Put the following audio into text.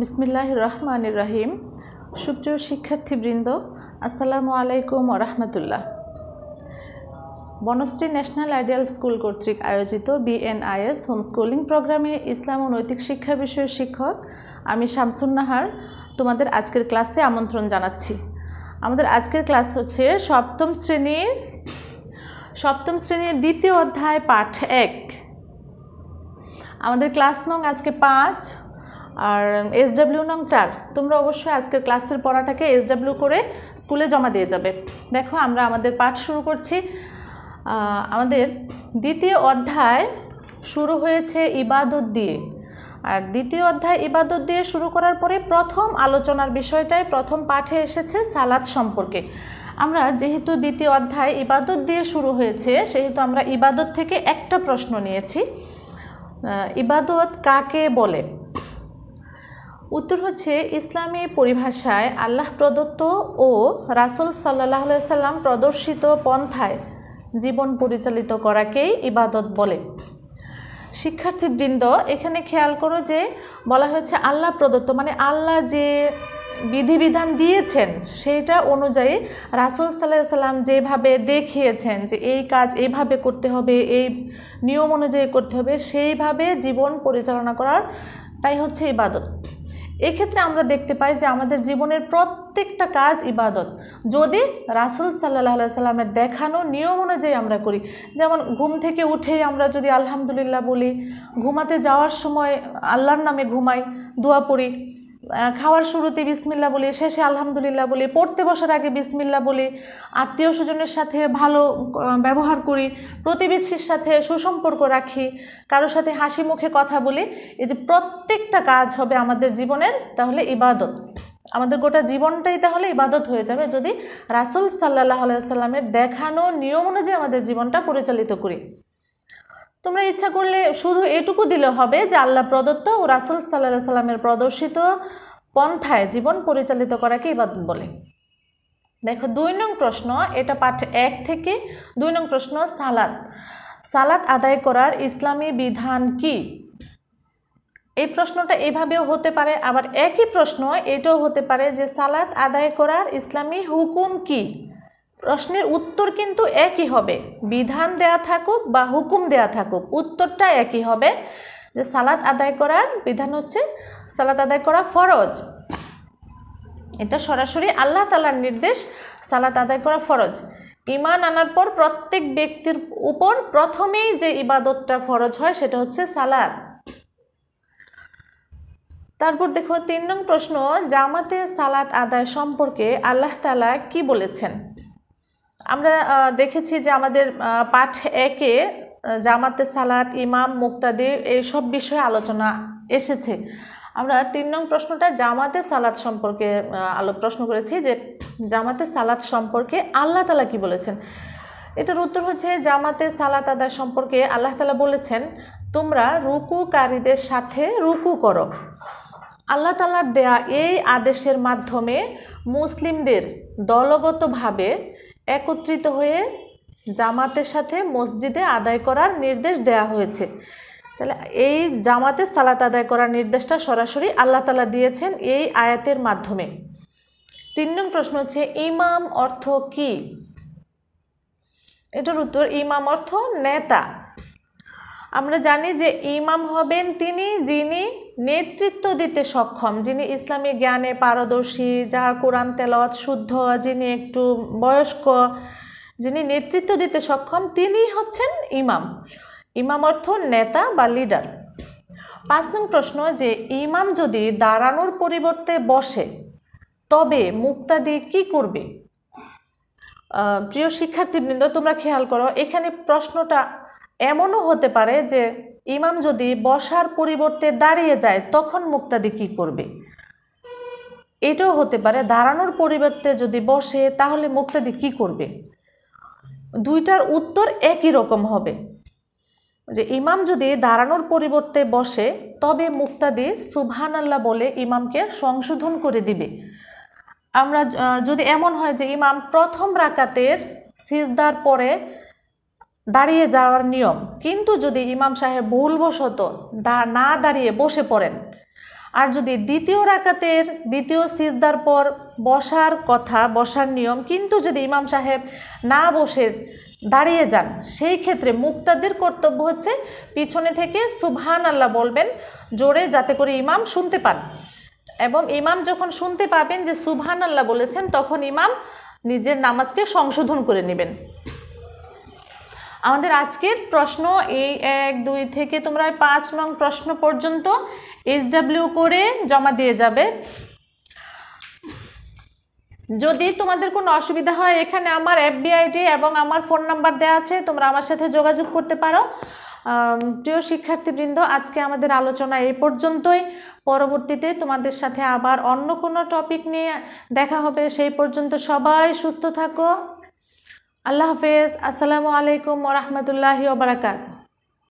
বিসমিল্লাহ রহমান রাহিম সুপ্রিয় শিক্ষার্থীবৃন্দ আসসালামু আলাইকুম রহমতুল্লাহ বনশ্রী ন্যাশনাল আইডিয়াল স্কুল কর্তৃক আয়োজিত বিএনআইএস হোমস্কুলিং প্রোগ্রামে ইসলাম ও নৈতিক শিক্ষা বিষয়ে শিক্ষক আমি শামসুন্নাহার তোমাদের আজকের ক্লাসে আমন্ত্রণ জানাচ্ছি আমাদের আজকের ক্লাস হচ্ছে সপ্তম শ্রেণীর সপ্তম শ্রেণীর দ্বিতীয় অধ্যায় পাঠ এক আমাদের ক্লাস নং আজকে পাঁচ আর ডাব্লিউ নং চার তোমরা অবশ্যই আজকের ক্লাসের পড়াটাকে ডাব্লিউ করে স্কুলে জমা দিয়ে যাবে দেখো আমরা আমাদের পাঠ শুরু করছি আমাদের দ্বিতীয় অধ্যায় শুরু হয়েছে ইবাদত দিয়ে আর দ্বিতীয় অধ্যায় ইবাদত দিয়ে শুরু করার পরে প্রথম আলোচনার বিষয়টাই প্রথম পাঠে এসেছে সালাদ সম্পর্কে আমরা যেহেতু দ্বিতীয় অধ্যায় ইবাদত দিয়ে শুরু হয়েছে সেহেতু আমরা ইবাদত থেকে একটা প্রশ্ন নিয়েছি ইবাদত কাকে বলে উত্তর হচ্ছে ইসলামের পরিভাষায় আল্লাহ প্রদত্ত ও রাসুল সাল্লাহ সাল্লাম প্রদর্শিত পন্থায় জীবন পরিচালিত করাকেই ইবাদত বলে শিক্ষার্থীবৃন্দ এখানে খেয়াল করো যে বলা হয়েছে আল্লাহ প্রদত্ত মানে আল্লাহ যে বিধিবিধান দিয়েছেন সেইটা অনুযায়ী রাসুল সাল্লাহ সাল্লাম যেভাবে দেখিয়েছেন যে এই কাজ এইভাবে করতে হবে এই নিয়ম অনুযায়ী করতে হবে সেইভাবে জীবন পরিচালনা করার তাই হচ্ছে ইবাদত এক্ষেত্রে আমরা দেখতে পাই যে আমাদের জীবনের প্রত্যেকটা কাজ ইবাদত যদি রাসুল সাল্লাহ সাল্লামের দেখানো নিয়ম অনুযায়ী আমরা করি যেমন ঘুম থেকে উঠেই আমরা যদি আলহামদুলিল্লাহ বলি ঘুমাতে যাওয়ার সময় আল্লাহর নামে ঘুমাই দোয়া পড়ি খাওয়ার শুরুতে বিসমিল্লা বলি শেষে আলহামদুলিল্লাহ বলি পড়তে বসার আগে বিসমিল্লা বলি আত্মীয় স্বজনের সাথে ভালো ব্যবহার করি প্রতিবেশীর সাথে সুসম্পর্ক রাখি কারোর সাথে হাসি মুখে কথা বলি এই যে প্রত্যেকটা কাজ হবে আমাদের জীবনের তাহলে ইবাদত আমাদের গোটা জীবনটাই তাহলে ইবাদত হয়ে যাবে যদি রাসুল সাল্লাহ আলাইসাল্লামের দেখানো নিয়ম অনুযায়ী আমাদের জীবনটা পরিচালিত করি তোমরা ইচ্ছা করলে শুধু এটুকু দিলে হবে যে আল্লাহ প্রদত্ত ও রাসুল সাল্লাহ সাল্লামের প্রদর্শিত পন্থায় জীবন পরিচালিত করাকে ইবাদত বলে দেখো দুই নং প্রশ্ন এটা পাঠ এক থেকে দুই নং প্রশ্ন সালাদ সালাত আদায় করার ইসলামী বিধান কি এই প্রশ্নটা এভাবেও হতে পারে আবার একই প্রশ্ন এটাও হতে পারে যে সালাত আদায় করার ইসলামী হুকুম কি প্রশ্নের উত্তর কিন্তু একই হবে বিধান দেয়া থাকুক বা হুকুম দেয়া থাকুক উত্তরটা একই হবে যে সালাদ আদায় করার বিধান হচ্ছে সালাদ আদায় করা ফরজ এটা সরাসরি আল্লাহ তালার নির্দেশ সালাত আদায় করা ফরজ ইমান আনার পর প্রত্যেক ব্যক্তির উপর প্রথমেই যে ইবাদতটা ফরজ হয় সেটা হচ্ছে সালাদ তারপর দেখো তিন নং প্রশ্ন জামাতে সালাত আদায় সম্পর্কে আল্লাহ তালা কি বলেছেন আমরা দেখেছি যে আমাদের পাঠ একে জামাতে সালাত ইমাম মুক্তাদির এইসব বিষয়ে আলোচনা এসেছে আমরা তিন নং প্রশ্নটা জামাতে সালাত সম্পর্কে আলো প্রশ্ন করেছি যে জামাতে সালাত সম্পর্কে আল্লাহ তালা কি বলেছেন এটার উত্তর হচ্ছে জামাতে সালাত আদায় সম্পর্কে আল্লাহ তালা বলেছেন তোমরা রুকুকারীদের সাথে রুকু করো আল্লাহ তালার দেয়া এই আদেশের মাধ্যমে মুসলিমদের দলগতভাবে একত্রিত হয়ে জামাতের সাথে মসজিদে আদায় করার নির্দেশ দেয়া হয়েছে তাহলে এই জামাতে সালাত আদায় করার নির্দেশটা সরাসরি আল্লাহ তালা দিয়েছেন এই আয়াতের মাধ্যমে তিন নং প্রশ্ন হচ্ছে ইমাম অর্থ কি এটার উত্তর ইমাম অর্থ নেতা আমরা জানি যে ইমাম হবেন তিনি যিনি নেতৃত্ব দিতে সক্ষম যিনি ইসলামী জ্ঞানে পারদর্শী যার কোরআন তেলত শুদ্ধ যিনি একটু বয়স্ক যিনি নেতৃত্ব দিতে সক্ষম তিনি হচ্ছেন ইমাম ইমাম অর্থ নেতা বা লিডার পাঁচ নং প্রশ্ন যে ইমাম যদি দাঁড়ানোর পরিবর্তে বসে তবে মুক্তাদি কি করবে প্রিয় শিক্ষার্থীবৃন্দ তোমরা খেয়াল করো এখানে প্রশ্নটা এমনও হতে পারে যে ইমাম যদি বসার পরিবর্তে দাঁড়িয়ে যায় তখন মুক্তাদি কি করবে এটাও হতে পারে দাঁড়ানোর পরিবর্তে যদি বসে তাহলে মুক্তাদি কি করবে দুইটার উত্তর একই রকম হবে যে ইমাম যদি দাঁড়ানোর পরিবর্তে বসে তবে মুক্তাদি সুবহান আল্লাহ বলে ইমামকে সংশোধন করে দিবে আমরা যদি এমন হয় যে ইমাম প্রথম রাকাতের সিজদার পরে দাঁড়িয়ে যাওয়ার নিয়ম কিন্তু যদি ইমাম সাহেব ভুলবশত না দাঁড়িয়ে বসে পড়েন আর যদি দ্বিতীয় রাকাতের দ্বিতীয় সিজদার পর বসার কথা বসার নিয়ম কিন্তু যদি ইমাম সাহেব না বসে দাঁড়িয়ে যান সেই ক্ষেত্রে মুক্তাদের কর্তব্য হচ্ছে পিছনে থেকে সুবহান আল্লাহ বলবেন জোরে যাতে করে ইমাম শুনতে পান এবং ইমাম যখন শুনতে পাবেন যে সুবহান আল্লাহ বলেছেন তখন ইমাম নিজের নামাজকে সংশোধন করে নেবেন আমাদের আজকের প্রশ্ন এই এক দুই থেকে তোমরা পাঁচ নং প্রশ্ন পর্যন্ত এসডাব্লিউ করে জমা দিয়ে যাবে যদি তোমাদের কোনো অসুবিধা হয় এখানে আমার এফবিআইডি এবং আমার ফোন নাম্বার দেওয়া আছে তোমরা আমার সাথে যোগাযোগ করতে পারো প্রিয় শিক্ষার্থীবৃন্দ আজকে আমাদের আলোচনা এই পর্যন্তই পরবর্তীতে তোমাদের সাথে আবার অন্য কোনো টপিক নিয়ে দেখা হবে সেই পর্যন্ত সবাই সুস্থ থাকো আল্লাহ হাফেজ আসসালামু আলাইকুম ওরহমতুল্লাহি ওবরাকাতু